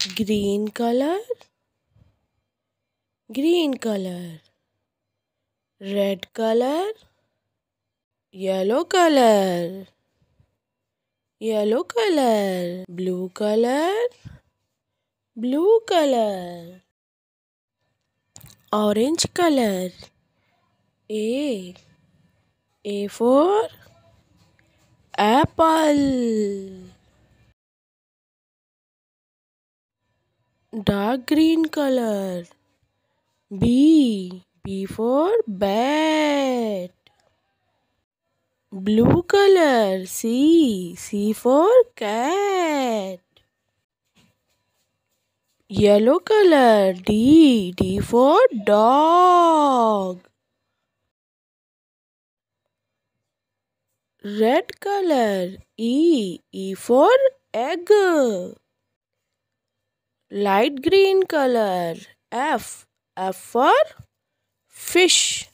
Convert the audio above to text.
Green colour green colour red colour yellow colour yellow colour blue colour blue colour orange color A A for apple dark green color. B. B for bat. Blue color. C. C for cat. Yellow color. D. D for dog. Red color. E. E for egg light green color f f for fish